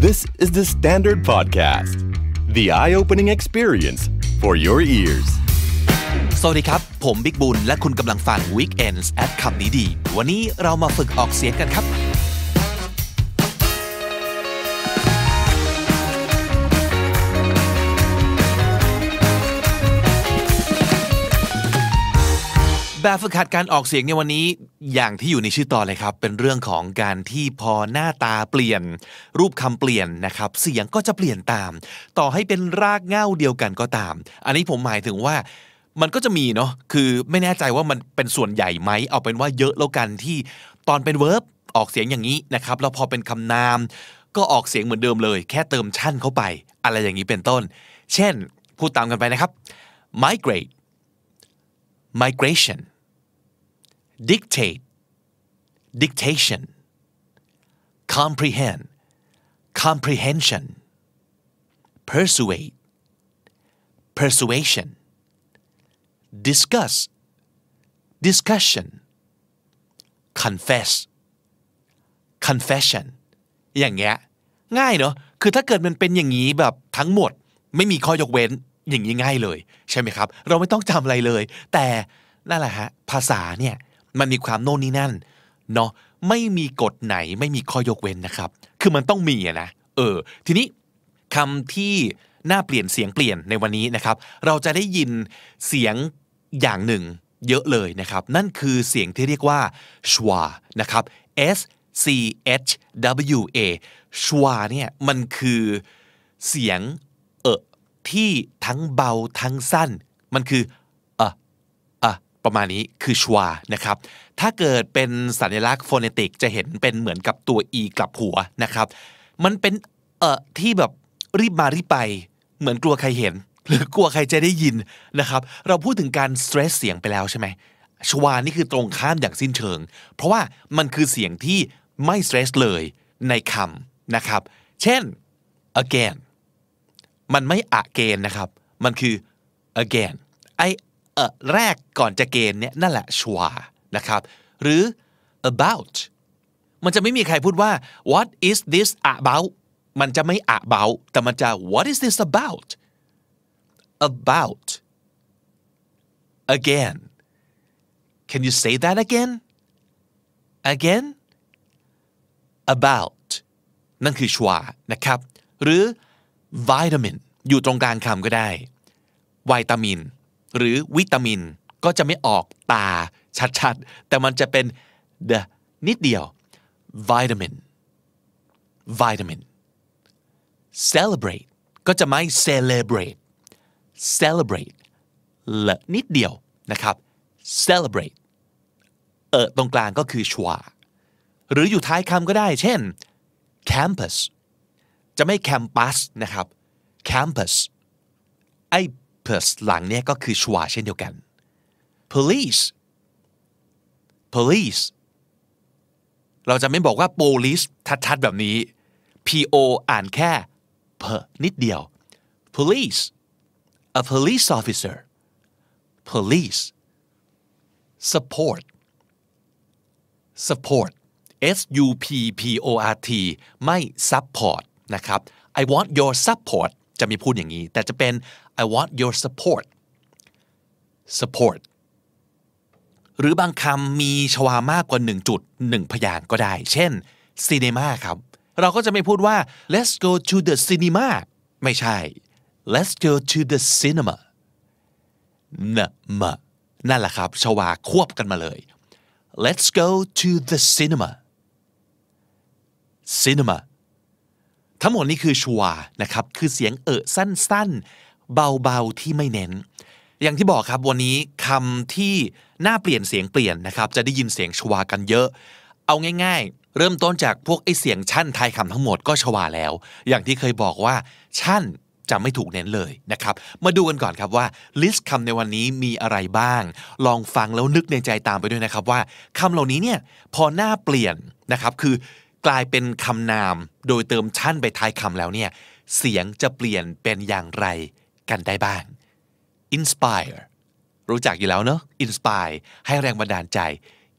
This is the Standard Podcast. The eye-opening experience for your ears. สวัสดีครับ ผมบิ๊กบุญและคุณกำลังฟัง Weekends at คานี้ดีวันนี้เรามาฝึกออกเสียงกันครับ แบบฝึกหัดการออกเสียงในวันนี้อย่างที่อยู่ในชื่อตอนเลยครับเป็นเรื่องของการที่พอหน้าตาเปลี่ยนรูปคำเปลี่ยนนะครับเสียงก็จะเปลี่ยนตาม ต่อให้เป็นรากเง้าเดียวกันก็ตาม อันนี้ผมหมายถึงว่ามันก็จะมีเนาะคือไม่แน่ใจว่ามันเป็นส่วนใหญ่ไหมเอาเป็นว่าเยอะแล้วกันที่ตอนเป็นเวิร์บออกเสียงอย่างนี้นะครับแล้วพอเป็นคำนาม ก็ออกเสียงเหมือนเดิมเลย แค่เติมชั่นเข้าไป อะไรอย่างนี้เป็นต้น เช่นพูดตามกันไปนะครับ migrate migration dictate dictation comprehend comprehension persuade persuasion discuss discussion confess confession อย่างเงี้ยง่ายเนอะคือถ้าเกิดมันเป็นอย่างนี้แบบทั้งหมดไม่มีข้อยกเว้นอย่างนี้ง่ายเลยใช่ไหมครับ เราไม่ต้องจำอะไรเลย แต่นั่นแหละฮะภาษาเนี่ยมันมีความโน่นนี่นั่นเนาะไม่มีกฎไหนไม่มีข้อยกเว้นนะครับ คือมันต้องมีนะเออทีนี้คำที่น่าเปลี่ยนเสียงเปลี่ยนในวันนี้นะครับ เราจะได้ยินเสียงอย่างหนึ่งเยอะเลยนะครับ นั่นคือเสียงที่เรียกว่าชวานะครับ S C H W A ชวาเนี่ยมันคือเสียงเออที่ทั้งเบาทั้งสั้น มันคือประมาณนี้คือชัวนะครับ ถ้าเกิดเป็นสัญลักษณ์โฟเนติก จะเห็นเป็นเหมือนกับตัว e กลับหัวนะครับ มันเป็นเอ่อที่แบบรีบมารีบไป เหมือนกลัวใครเห็น หรือกลัวใครจะได้ยินนะครับ เราพูดถึงการ stress เสียงไปแล้วใช่ไหมชวานี่คือตรงข้ามอย่างสิ้นเชิง เพราะว่ามันคือเสียงที่ไม่ stress เลยในคำนะครับ เช่น again มันไม่อะเกนนะครับ มันคือ again I แรกก่อนจะเกณฑ์เนี่ยนั่นแหละชัวนะครับ หรือ about มันจะไม่มีใครพูดว่า what is this about มันจะไม่ about แต่มันจะ what is this about about again can you say that again again about นั่นคือชัวนะครับ หรือ vitamin อยู่ตรงกลางคำก็ได้วิตามินหรือวิตามินก็จะไม่ออกตาชัดๆ แต่มันจะเป็น the นิดเดียว vitamin vitamin celebrate ก็จะไม่ celebrate celebrate ละนิดเดียวนะครับ celebrate เออตรงกลางก็คือชวาหรืออยู่ท้ายคำก็ได้ เช่น campus จะไม่ campus นะครับ campus ไอ้ plus หลังเนี่ยก็คือ ชวาเช่นเดียวกัน police police เราจะไม่บอกว่า police ชัดๆ แบบนี้ po อ่านแค่ p นิดเดียว police a police officer police support support S U P P O R T ไม่ support นะครับ I want your support จะมีพูดอย่างนี้ แต่จะเป็น I want your support support หรือบางคำมีชวามากกว่า1จุด1พยางก็ได้ เช่น cinema ครับ เราก็จะไม่พูดว่า let's go to the cinema ไม่ใช่ let's go to the cinema นะมะนั่นแหละครับชวาควบกันมาเลย let's go to the cinema cinema ทั้งหมดนี้คือชวา นะครับ คือเสียงเอะสั้นเบาๆที่ไม่เน้น อย่างที่บอกครับวันนี้คำที่น่าเปลี่ยนเสียงเปลี่ยนนะครับ จะได้ยินเสียงชวากันเยอะ เอาง่ายๆ เริ่มต้นจากพวกไอเสียงชั่นไทยคำทั้งหมดก็ชวาแล้ว อย่างที่เคยบอกว่าชั่นจะไม่ถูกเน้นเลยนะครับมาดูกันก่อนครับว่าลิสต์คำในวันนี้มีอะไรบ้างลองฟังแล้วนึกในใจตามไปด้วยนะครับว่าคำเหล่านี้เนี่ยพอหน้าเปลี่ยนนะครับคือ กลายเป็นคำนามโดยเติมชั่นไปท้ายคำแล้วเนี่ยเสียงจะเปลี่ยนเป็นอย่างไรกันได้บ้าง inspire รู้จักอยู่แล้วเนอะ inspire ให้แรงบันดาลใจ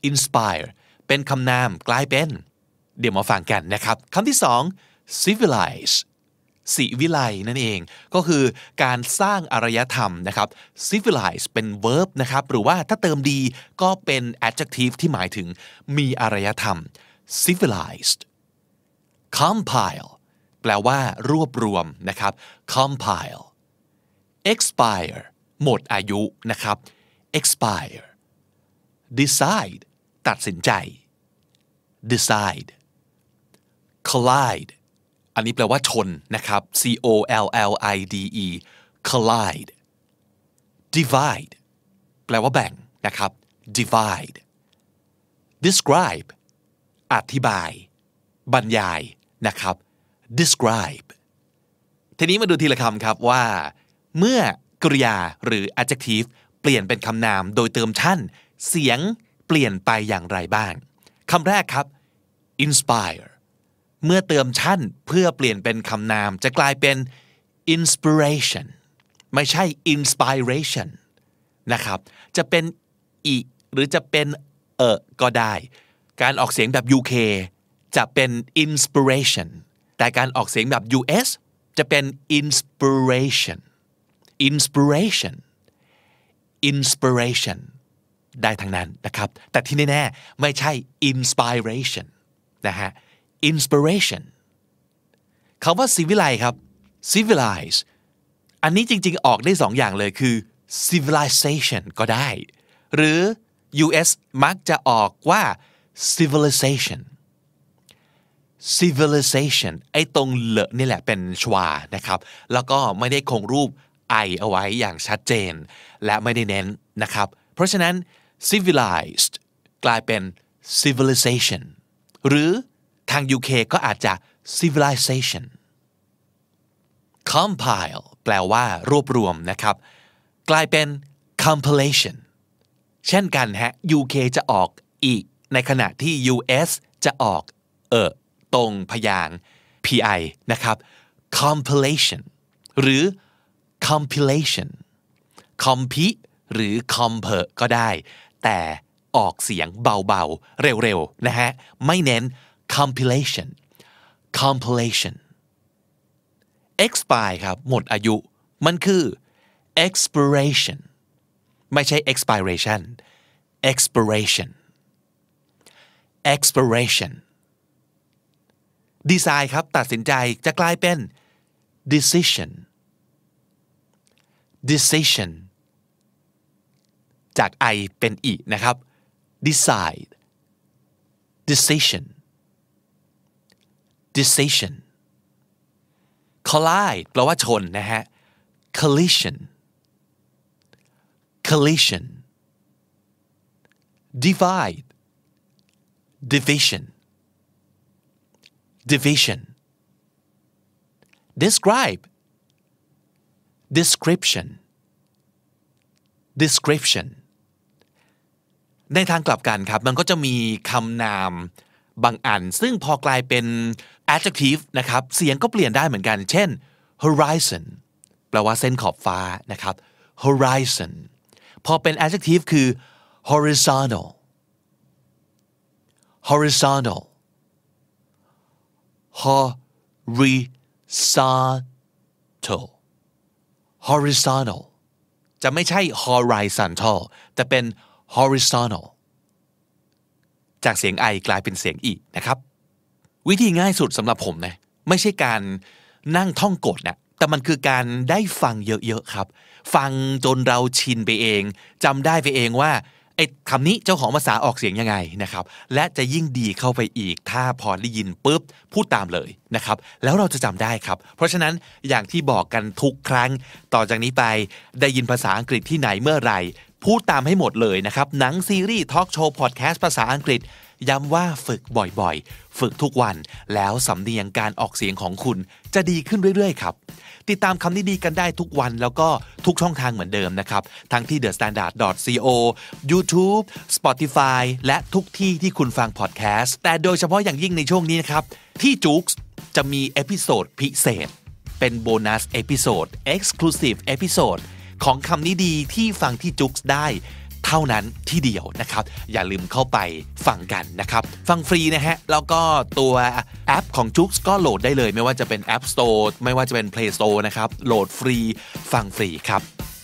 inspire เป็นคำนามกลายเป็น เดี๋ยวมาฟังกันนะครับคำที่สอง civilize สิวิไลนั่นเองก็คือการสร้างอารยธรรมนะครับ civilize เป็น verb นะครับ หรือว่าถ้าเติมดีก็เป็น adjective ที่หมายถึง มีอารยธรรม civilized compile แปลว่ารวบรวมนะครับ compile expire หมดอายุนะครับ expire decide ตัดสินใจ decide collide อันนี้แปลว่าชนนะครับ c o l l i d e collide divide แปลว่าแบ่งนะครับ divide describe อธิบายบรรยายนะครับ describe ทีนี้มาดูทีละคำครับว่าเมื่อกริยาหรือ adjective เปลี่ยนเป็นคำนาม โดยเติมชั้นเสียงเปลี่ยนไปอย่างไรบ้างคำแรกครับ inspire เมื่อเติมชั้นเพื่อเปลี่ยนเป็นคำนาม จะกลายเป็น inspiration ไม่ใช่ inspiration นะครับจะเป็นอีหรือจะเป็นเออก็ได้ การออกเสียงแบบ UK จะเป็น inspiration แต่การออกเสียงแบบ US จะเป็น inspiration inspiration inspiration ได้ทั้งนั้นนะครับ แต่ที่แน่ๆไม่ใช่ inspiration นะฮะ inspiration คำว่า civilize ครับ civilize อันนี้จริงๆออกได้สองอย่างเลยคือ civilization ก็ได้ หรือ US มักจะออกว่า civilization civilization ไอ้ตรงเลนี่แหละเป็นชวานะครับ แล้วก็ไม่ได้คงรูป I เอาไว้อย่างชัดเจน และไม่ได้เน้นนะครับ เพราะฉะนั้น civilized กลายเป็น civilization หรือทาง UK ก็อาจจะ civilization compile แปลว่ารวบรวมนะครับ กลายเป็น compilation เช่นกันฮะ UK จะออกอีกในขณะที่ US จะออก เออตรงพยาง PI นะครับ compilation หรือ compilation compi หรือ comp e ก็ได้ แต่ออกเสียงเบาๆเร็วๆนะฮะไม่เน้น compilation compilation expire ครับหมดอายุมันคือ expiration ไม่ใช่ expiration expiration expiration ดีไซน์ครับตัดสินใจจะกลายเป็น decision decision จาก I เป็น E นะครับ decide decision decision collide แปลว่าชนนะฮะ collision collision divide division division describe description description ในทางกลับกันครับมันก็จะมีคำนามบางอัน ซึ่งพอกลายเป็น adjective นะครับเสียงก็เปลี่ยนได้เหมือนกันเช่น horizon แปลว่าเส้นขอบฟ้านะครับ horizon พอเป็น adjective คือ horizontal horizontal horizontal horizontal จะไม่ใช่ horizontal แต่เป็น horizontal จากเสียงไอกลายเป็นเสียงอีนะครับ วิธีง่ายสุดสำหรับผมนะไม่ใช่การนั่งท่องกฎนะแต่มันคือการได้ฟังเยอะๆครับ ฟังจนเราชินไปเองจำได้ไปเองว่าไอ้คำนี้เจ้าของภาษาออกเสียงยังไงนะครับและจะยิ่งดีเข้าไปอีกถ้าพอได้ยินปุ๊บพูดตามเลยนะครับแล้วเราจะจำได้ครับ เพราะฉะนั้นอย่างที่บอกกันทุกครั้ง ต่อจากนี้ไปได้ยินภาษาอังกฤษที่ไหนเมื่อไหร่ พูดตามให้หมดเลยนะครับหนังซีรีส์ทอล์กโชว์พอดแคสต์ภาษาอังกฤษย้ำว่าฝึกบ่อยๆ ฝึกทุกวัน แล้วสำเนียงการออกเสียงของคุณ จะดีขึ้นเรื่อยๆ ครับติดตามคำนี้ดีกันได้ทุกวันแล้วก็ทุกช่องทางเหมือนเดิมนะครับทั้งที่ The Standard co YouTube Spotify และทุกที่ที่คุณฟังพอดแคสต์แต่โดยเฉพาะอย่างยิ่งในช่วงนี้นะครับที่จุกจะมีเอพิโซดพิเศษ เป็นโบนัสเอพิโซดเอ็กซ์คลูซีฟเอพิโซดของคำนี้ดีที่ฟังที่จุกได้เท่านั้นที่เดียวนะครับอย่าลืมเข้าไปฟังกันนะครับฟังฟรีนะฮะแล้วก็ตัวแอปของจุกก็โหลดได้เลย ไม่ว่าจะเป็น App Store ไม่ว่าจะเป็น Play Store นะครับโหลดฟรีฟังฟรีครับ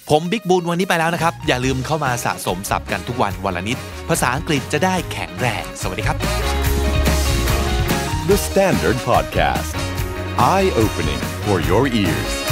ผมบิ๊กบูลวันนี้ไปแล้วนะครับอย่าลืมเข้ามาสะสมศัพท์กันทุกวันวันละนิดภาษาอังกฤษจะได้แข็งแรงสวัสดีครับ The Standard Podcast Eye Opening for Your Ears